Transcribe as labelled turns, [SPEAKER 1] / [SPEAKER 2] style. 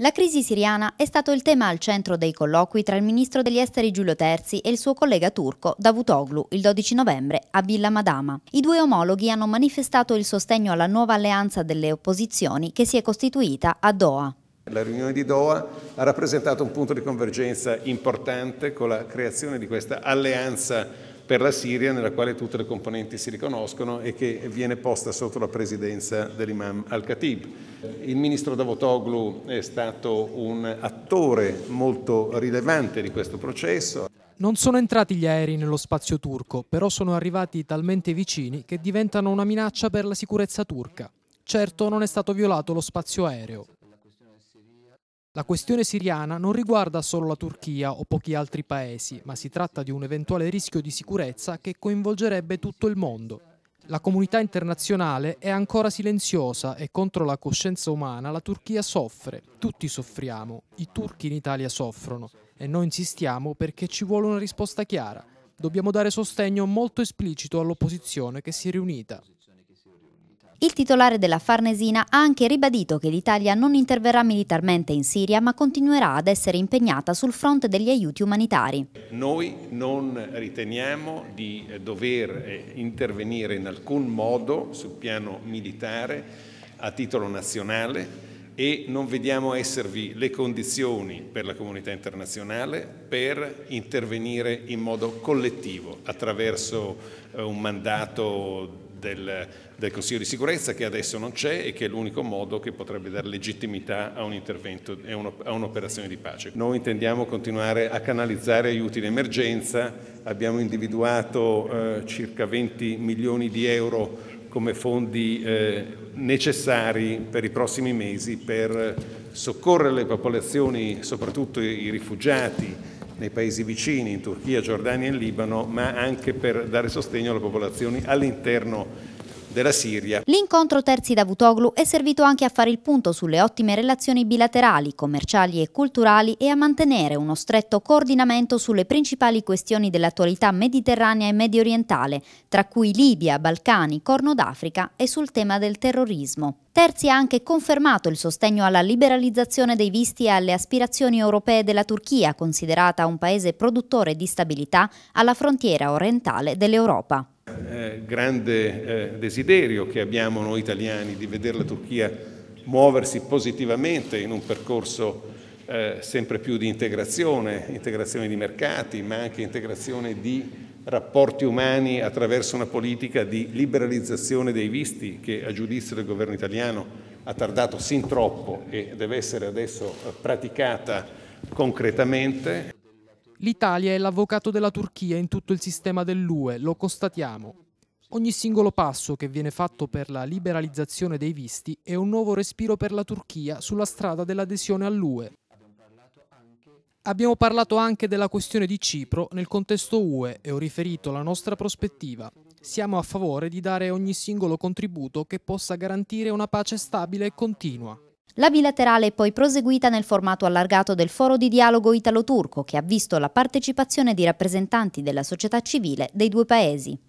[SPEAKER 1] La crisi siriana è stato il tema al centro dei colloqui tra il ministro degli esteri Giulio Terzi e il suo collega turco Davutoglu il 12 novembre a Villa Madama. I due omologhi hanno manifestato il sostegno alla nuova alleanza delle opposizioni che si è costituita a Doha.
[SPEAKER 2] La riunione di Doha ha rappresentato un punto di convergenza importante con la creazione di questa alleanza per la Siria nella quale tutte le componenti si riconoscono e che viene posta sotto la presidenza dell'imam al-Khatib. Il ministro Davutoglu è stato un attore molto rilevante di questo processo.
[SPEAKER 3] Non sono entrati gli aerei nello spazio turco, però sono arrivati talmente vicini che diventano una minaccia per la sicurezza turca. Certo non è stato violato lo spazio aereo, la questione siriana non riguarda solo la Turchia o pochi altri paesi, ma si tratta di un eventuale rischio di sicurezza che coinvolgerebbe tutto il mondo. La comunità internazionale è ancora silenziosa e contro la coscienza umana la Turchia soffre, tutti soffriamo, i turchi in Italia soffrono e noi insistiamo perché ci vuole una risposta chiara. Dobbiamo dare sostegno molto esplicito all'opposizione che si è riunita.
[SPEAKER 1] Il titolare della Farnesina ha anche ribadito che l'Italia non interverrà militarmente in Siria ma continuerà ad essere impegnata sul fronte degli aiuti umanitari.
[SPEAKER 2] Noi non riteniamo di dover eh, intervenire in alcun modo sul piano militare a titolo nazionale e non vediamo esservi le condizioni per la comunità internazionale per intervenire in modo collettivo attraverso eh, un mandato del, del Consiglio di sicurezza che adesso non c'è e che è l'unico modo che potrebbe dare legittimità a un intervento e a un'operazione di pace. Noi intendiamo continuare a canalizzare aiuti in emergenza, abbiamo individuato eh, circa 20 milioni di euro come fondi eh, necessari per i prossimi mesi per soccorrere le popolazioni, soprattutto i rifugiati, nei paesi vicini, in Turchia, Giordania e Libano, ma anche per dare sostegno alle popolazioni all'interno della Siria.
[SPEAKER 1] L'incontro Terzi Davutoglu è servito anche a fare il punto sulle ottime relazioni bilaterali, commerciali e culturali e a mantenere uno stretto coordinamento sulle principali questioni dell'attualità mediterranea e medio orientale, tra cui Libia, Balcani, Corno d'Africa e sul tema del terrorismo. Terzi ha anche confermato il sostegno alla liberalizzazione dei visti e alle aspirazioni europee della Turchia, considerata un paese produttore di stabilità alla frontiera orientale dell'Europa
[SPEAKER 2] eh, grande eh, desiderio che abbiamo noi italiani di vedere la Turchia muoversi positivamente in un percorso eh, sempre più di integrazione, integrazione di mercati, ma anche integrazione di rapporti umani attraverso una politica di liberalizzazione dei visti che a giudizio del governo italiano ha tardato sin troppo e deve essere adesso eh, praticata concretamente.
[SPEAKER 3] L'Italia è l'avvocato della Turchia in tutto il sistema dell'UE, lo constatiamo. Ogni singolo passo che viene fatto per la liberalizzazione dei visti è un nuovo respiro per la Turchia sulla strada dell'adesione all'UE. Abbiamo parlato anche della questione di Cipro nel contesto UE e ho riferito la nostra prospettiva. Siamo a favore di dare ogni singolo contributo che possa garantire una pace stabile e continua.
[SPEAKER 1] La bilaterale è poi proseguita nel formato allargato del foro di dialogo italo-turco che ha visto la partecipazione di rappresentanti della società civile dei due paesi.